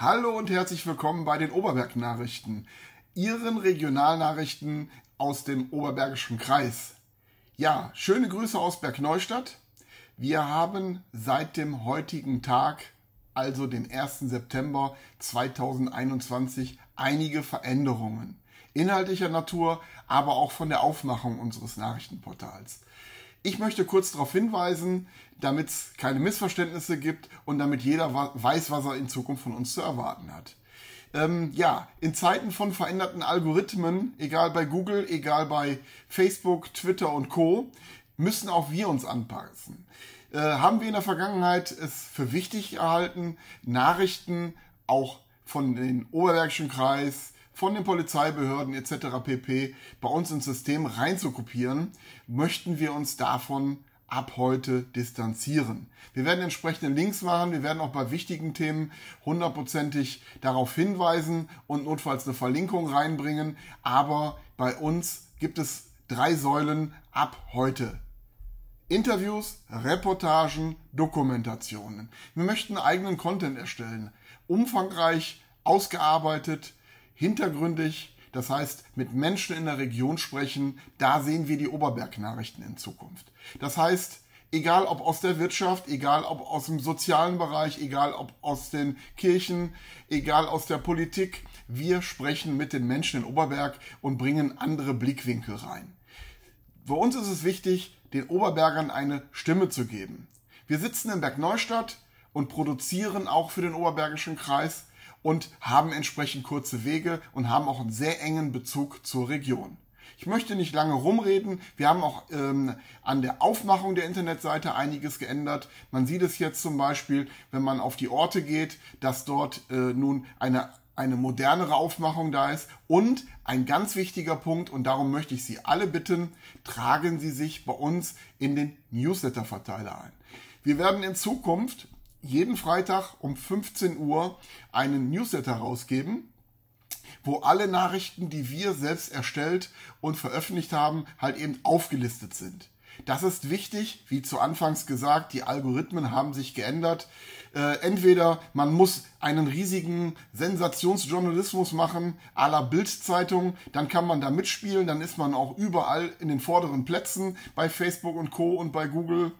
Hallo und herzlich willkommen bei den Oberberg-Nachrichten, Ihren Regionalnachrichten aus dem Oberbergischen Kreis. Ja, schöne Grüße aus Bergneustadt. Wir haben seit dem heutigen Tag, also dem 1. September 2021, einige Veränderungen. Inhaltlicher Natur, aber auch von der Aufmachung unseres Nachrichtenportals. Ich möchte kurz darauf hinweisen, damit es keine Missverständnisse gibt und damit jeder weiß, was er in Zukunft von uns zu erwarten hat. Ähm, ja, in Zeiten von veränderten Algorithmen, egal bei Google, egal bei Facebook, Twitter und Co, müssen auch wir uns anpassen. Äh, haben wir in der Vergangenheit es für wichtig erhalten, Nachrichten auch von den Oberbergischen Kreis, von den Polizeibehörden etc. pp. bei uns ins System reinzukopieren, möchten wir uns davon ab heute distanzieren. Wir werden entsprechende Links machen, wir werden auch bei wichtigen Themen hundertprozentig darauf hinweisen und notfalls eine Verlinkung reinbringen, aber bei uns gibt es drei Säulen ab heute. Interviews, Reportagen, Dokumentationen. Wir möchten eigenen Content erstellen, umfangreich, ausgearbeitet, hintergründig, das heißt mit Menschen in der Region sprechen, da sehen wir die Oberberg-Nachrichten in Zukunft. Das heißt, egal ob aus der Wirtschaft, egal ob aus dem sozialen Bereich, egal ob aus den Kirchen, egal aus der Politik, wir sprechen mit den Menschen in Oberberg und bringen andere Blickwinkel rein. Für uns ist es wichtig, den Oberbergern eine Stimme zu geben. Wir sitzen in Bergneustadt und produzieren auch für den Oberbergischen Kreis und haben entsprechend kurze Wege und haben auch einen sehr engen Bezug zur Region. Ich möchte nicht lange rumreden. Wir haben auch ähm, an der Aufmachung der Internetseite einiges geändert. Man sieht es jetzt zum Beispiel, wenn man auf die Orte geht, dass dort äh, nun eine eine modernere Aufmachung da ist. Und ein ganz wichtiger Punkt, und darum möchte ich Sie alle bitten, tragen Sie sich bei uns in den Newsletter-Verteiler ein. Wir werden in Zukunft jeden Freitag um 15 Uhr einen Newsletter rausgeben, wo alle Nachrichten, die wir selbst erstellt und veröffentlicht haben, halt eben aufgelistet sind. Das ist wichtig, wie zu Anfangs gesagt, die Algorithmen haben sich geändert. Äh, entweder man muss einen riesigen Sensationsjournalismus machen, à la Bildzeitung, dann kann man da mitspielen, dann ist man auch überall in den vorderen Plätzen bei Facebook und Co. und bei Google.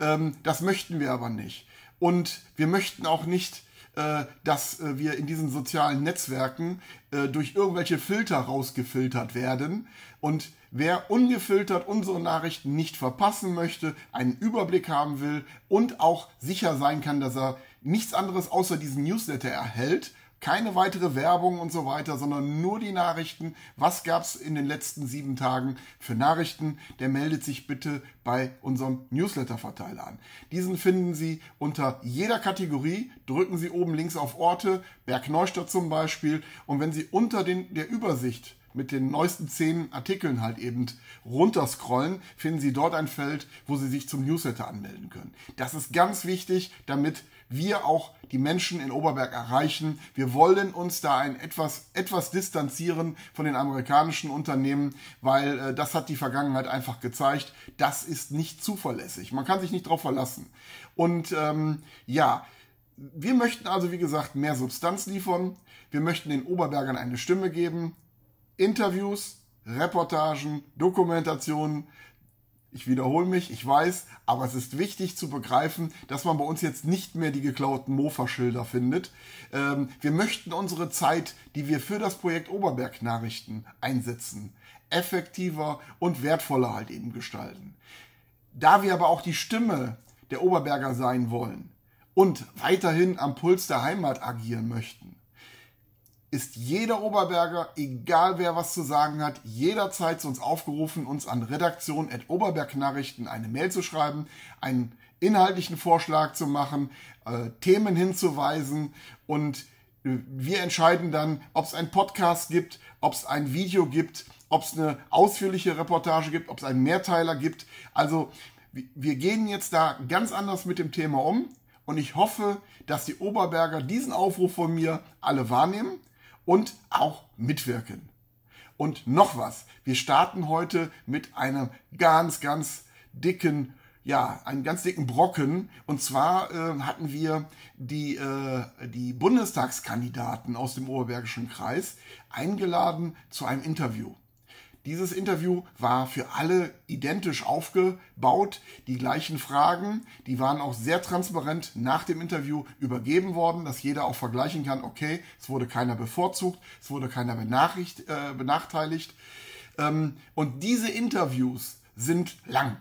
Ähm, das möchten wir aber nicht. Und wir möchten auch nicht, äh, dass äh, wir in diesen sozialen Netzwerken äh, durch irgendwelche Filter rausgefiltert werden. Und wer ungefiltert unsere Nachrichten nicht verpassen möchte, einen Überblick haben will und auch sicher sein kann, dass er nichts anderes außer diesen Newsletter erhält, keine weitere Werbung und so weiter, sondern nur die Nachrichten. Was gab es in den letzten sieben Tagen für Nachrichten? Der meldet sich bitte bei unserem Newsletter-Verteiler an. Diesen finden Sie unter jeder Kategorie. Drücken Sie oben links auf Orte, Bergneustadt zum Beispiel. Und wenn Sie unter den, der Übersicht mit den neuesten zehn Artikeln halt eben runterscrollen, finden Sie dort ein Feld, wo Sie sich zum Newsletter anmelden können. Das ist ganz wichtig, damit wir auch die Menschen in Oberberg erreichen. Wir wollen uns da ein etwas, etwas distanzieren von den amerikanischen Unternehmen, weil äh, das hat die Vergangenheit einfach gezeigt. Das ist nicht zuverlässig. Man kann sich nicht drauf verlassen. Und ähm, ja, wir möchten also, wie gesagt, mehr Substanz liefern. Wir möchten den Oberbergern eine Stimme geben. Interviews, Reportagen, Dokumentationen ich wiederhole mich, ich weiß, aber es ist wichtig zu begreifen, dass man bei uns jetzt nicht mehr die geklauten Mofa-Schilder findet. Ähm, wir möchten unsere Zeit, die wir für das Projekt Oberberg Nachrichten einsetzen, effektiver und wertvoller halt eben gestalten. Da wir aber auch die Stimme der Oberberger sein wollen und weiterhin am Puls der Heimat agieren möchten, ist jeder Oberberger, egal wer was zu sagen hat, jederzeit zu uns aufgerufen, uns an redaktion.oberbergnachrichten eine Mail zu schreiben, einen inhaltlichen Vorschlag zu machen, äh, Themen hinzuweisen und äh, wir entscheiden dann, ob es einen Podcast gibt, ob es ein Video gibt, ob es eine ausführliche Reportage gibt, ob es einen Mehrteiler gibt. Also wir gehen jetzt da ganz anders mit dem Thema um. Und ich hoffe, dass die Oberberger diesen Aufruf von mir alle wahrnehmen und auch mitwirken. Und noch was, wir starten heute mit einem ganz, ganz dicken, ja, einen ganz dicken Brocken. Und zwar äh, hatten wir die, äh, die Bundestagskandidaten aus dem Oberbergischen Kreis eingeladen zu einem Interview. Dieses Interview war für alle identisch aufgebaut. Die gleichen Fragen, die waren auch sehr transparent nach dem Interview übergeben worden, dass jeder auch vergleichen kann, okay, es wurde keiner bevorzugt, es wurde keiner äh, benachteiligt. Ähm, und diese Interviews sind lang.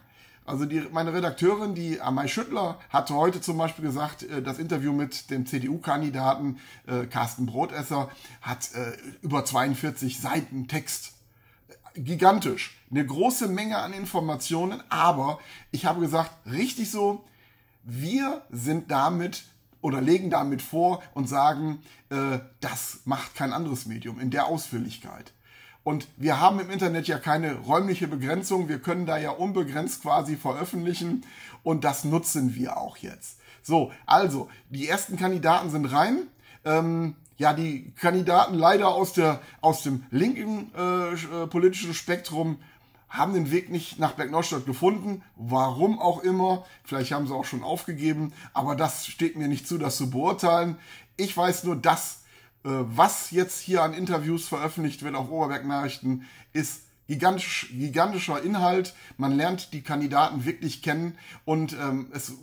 Also die, meine Redakteurin, die Amai Schüttler, hatte heute zum Beispiel gesagt, äh, das Interview mit dem CDU-Kandidaten äh, Carsten Brotesser hat äh, über 42 Seiten Text gigantisch. Eine große Menge an Informationen, aber ich habe gesagt, richtig so, wir sind damit oder legen damit vor und sagen, äh, das macht kein anderes Medium in der Ausführlichkeit. Und wir haben im Internet ja keine räumliche Begrenzung, wir können da ja unbegrenzt quasi veröffentlichen und das nutzen wir auch jetzt. So, also, die ersten Kandidaten sind rein. Ähm, ja die Kandidaten leider aus der aus dem linken äh, äh politischen Spektrum haben den Weg nicht nach Bergneustadt gefunden, warum auch immer. Vielleicht haben sie auch schon aufgegeben, aber das steht mir nicht zu, das zu beurteilen. Ich weiß nur, dass äh, was jetzt hier an Interviews veröffentlicht wird auf Oberberg Nachrichten, ist gigantisch, gigantischer Inhalt. Man lernt die Kandidaten wirklich kennen und ähm, es,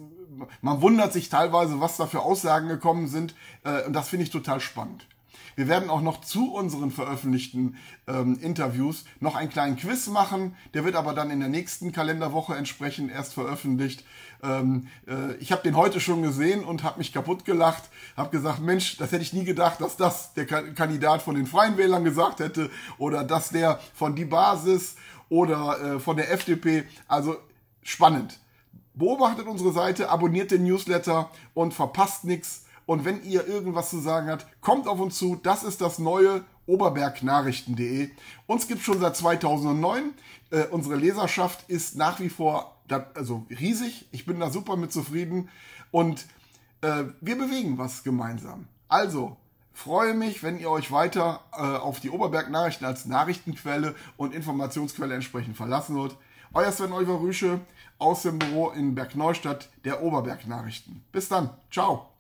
man wundert sich teilweise, was da für Aussagen gekommen sind. Äh, und das finde ich total spannend. Wir werden auch noch zu unseren veröffentlichten ähm, Interviews noch einen kleinen Quiz machen. Der wird aber dann in der nächsten Kalenderwoche entsprechend erst veröffentlicht. Ähm, äh, ich habe den heute schon gesehen und habe mich kaputt gelacht. Habe gesagt, Mensch, das hätte ich nie gedacht, dass das der K Kandidat von den Freien Wählern gesagt hätte oder dass der von die Basis oder äh, von der FDP. Also spannend. Beobachtet unsere Seite, abonniert den Newsletter und verpasst nichts und wenn ihr irgendwas zu sagen habt, kommt auf uns zu. Das ist das neue oberbergnachrichten.de. Uns gibt es schon seit 2009. Äh, unsere Leserschaft ist nach wie vor da, also riesig. Ich bin da super mit zufrieden. Und äh, wir bewegen was gemeinsam. Also, freue mich, wenn ihr euch weiter äh, auf die Oberberg-Nachrichten als Nachrichtenquelle und Informationsquelle entsprechend verlassen wollt. Euer Sven Oliver Rüsche aus dem Büro in Bergneustadt der Oberberg-Nachrichten. Bis dann. Ciao.